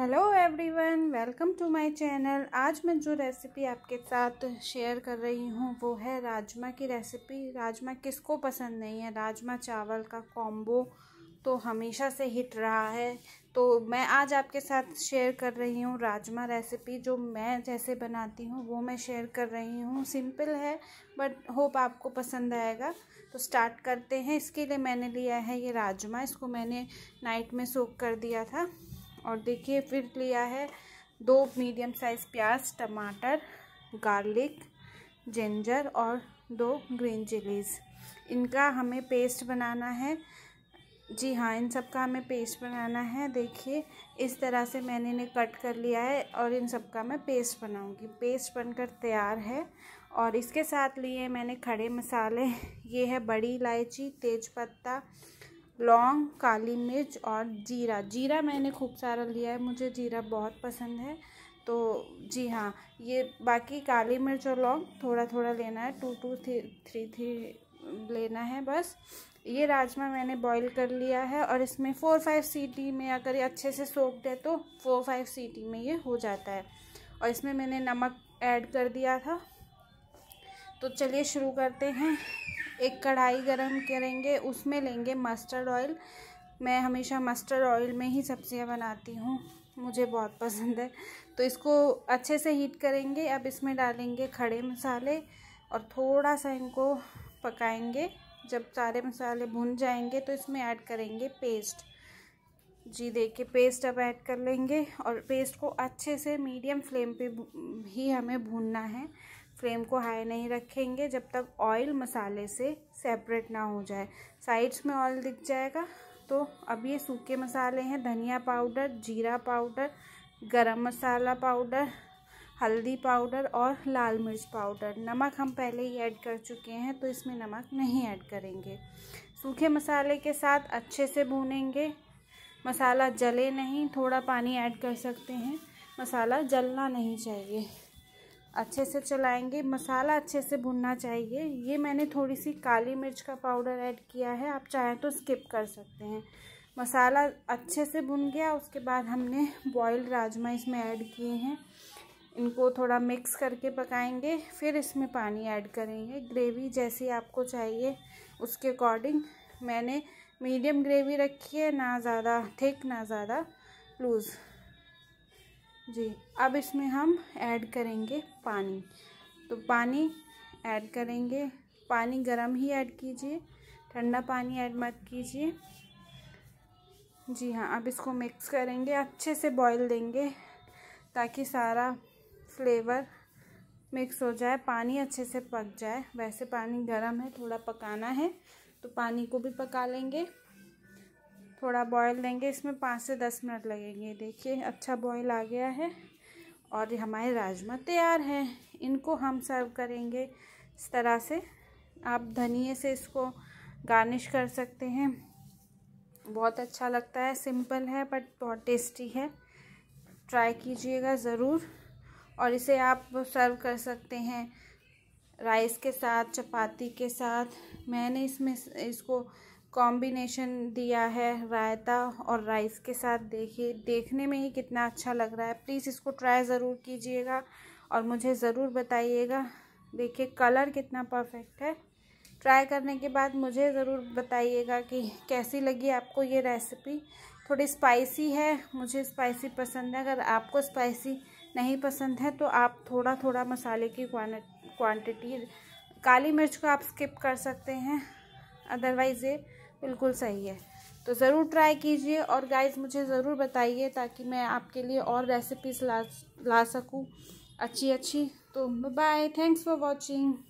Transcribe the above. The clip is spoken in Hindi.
hello everyone welcome to my channel आज मैं जो रेसिपी आपके साथ शेयर कर रही हूँ वो है राजमा की रेसिपी राजमा किसको पसंद नहीं है राजमा चावल का कॉम्बो तो हमेशा से हिट रहा है तो मैं आज आपके साथ शेयर कर रही हूँ राजमा रेसिपी जो मैं जैसे बनाती हूँ वो मैं शेयर कर रही हूँ सिंपल है बट होप आपको पसंद आएगा तो स्टार्ट करते हैं इसके लिए मैंने लिया है ये राजमा इसको मैंने नाइट में सूख कर दिया था और देखिए फिर लिया है दो मीडियम साइज़ प्याज टमाटर गार्लिक जिंजर और दो ग्रीन चिलीज़ इनका हमें पेस्ट बनाना है जी हाँ इन सब का हमें पेस्ट बनाना है देखिए इस तरह से मैंने इन्हें कट कर लिया है और इन सब का मैं पेस्ट बनाऊंगी पेस्ट बनकर तैयार है और इसके साथ लिए मैंने खड़े मसाले ये है बड़ी इलायची तेज़पत्ता लौंग काली मिर्च और जीरा जीरा मैंने खूब सारा लिया है मुझे जीरा बहुत पसंद है तो जी हाँ ये बाकी काली मिर्च और लौंग थोड़ा थोड़ा लेना है two two three three three लेना है बस ये राजमा मैंने बॉईल कर लिया है और इसमें फोर फाइव सीटी में अगर ये अच्छे से सोख दे तो फोर फाइव सीटी में ये हो जाता है और इसमें मैंने नमक ऐड कर दिया था तो चलिए शुरू करते हैं एक कढ़ाई गरम करेंगे उसमें लेंगे मस्टर्ड ऑयल मैं हमेशा मस्टर्ड ऑयल में ही सब्जियां बनाती हूँ मुझे बहुत पसंद है तो इसको अच्छे से हीट करेंगे अब इसमें डालेंगे खड़े मसाले और थोड़ा सा इनको पकाएंगे जब सारे मसाले भुन जाएंगे तो इसमें ऐड करेंगे पेस्ट जी देखिए पेस्ट अब ऐड कर लेंगे और पेस्ट को अच्छे से मीडियम फ्लेम पे ही हमें भूनना है फ्लेम को हाई नहीं रखेंगे जब तक ऑयल मसाले से सेपरेट ना हो जाए साइड्स में ऑयल दिख जाएगा तो अब ये सूखे मसाले हैं धनिया पाउडर जीरा पाउडर गरम मसाला पाउडर हल्दी पाउडर और लाल मिर्च पाउडर नमक हम पहले ही ऐड कर चुके हैं तो इसमें नमक नहीं ऐड करेंगे सूखे मसाले के साथ अच्छे से भूनेंगे मसाला जले नहीं थोड़ा पानी ऐड कर सकते हैं मसाला जलना नहीं चाहिए अच्छे से चलाएंगे मसाला अच्छे से भुनना चाहिए ये मैंने थोड़ी सी काली मिर्च का पाउडर ऐड किया है आप चाहें तो स्किप कर सकते हैं मसाला अच्छे से भुन गया उसके बाद हमने बॉयल्ड राजमा इसमें ऐड किए हैं इनको थोड़ा मिक्स करके पकाएंगे फिर इसमें पानी ऐड करेंगे ग्रेवी जैसी आपको चाहिए उसके अकॉर्डिंग मैंने मीडियम ग्रेवी रखी है ना ज़्यादा थिक ना ज़्यादा लूज़ जी अब इसमें हम ऐड करेंगे पानी तो पानी ऐड करेंगे पानी गर्म ही ऐड कीजिए ठंडा पानी ऐड मत कीजिए जी हाँ अब इसको मिक्स करेंगे अच्छे से बॉईल देंगे ताकि सारा फ्लेवर मिक्स हो जाए पानी अच्छे से पक जाए वैसे पानी गर्म है थोड़ा पकाना है तो पानी को भी पका लेंगे थोड़ा बॉयल देंगे इसमें पाँच से दस मिनट लगेंगे देखिए अच्छा बॉयल आ गया है और हमारे राजमा तैयार हैं इनको हम सर्व करेंगे इस तरह से आप धनिए से इसको गार्निश कर सकते हैं बहुत अच्छा लगता है सिंपल है बट बहुत टेस्टी है ट्राई कीजिएगा ज़रूर और इसे आप सर्व कर सकते हैं राइस के साथ चपाती के साथ मैंने इसमें इसको कॉम्बिनेशन दिया है रायता और राइस के साथ देखिए देखने में ही कितना अच्छा लग रहा है प्लीज़ इसको ट्राई ज़रूर कीजिएगा और मुझे ज़रूर बताइएगा देखिए कलर कितना परफेक्ट है ट्राई करने के बाद मुझे ज़रूर बताइएगा कि कैसी लगी आपको ये रेसिपी थोड़ी स्पाइसी है मुझे स्पाइसी पसंद है अगर आपको स्पाइसी नहीं पसंद है तो आप थोड़ा थोड़ा मसाले की क्वान्टिटी काली मिर्च को आप स्किप कर सकते हैं अदरवाइज़ ये बिल्कुल सही है तो ज़रूर ट्राई कीजिए और गाइज मुझे ज़रूर बताइए ताकि मैं आपके लिए और रेसिपीज़ ला ला सकूँ अच्छी अच्छी तो बाय थैंक्स फॉर वॉचिंग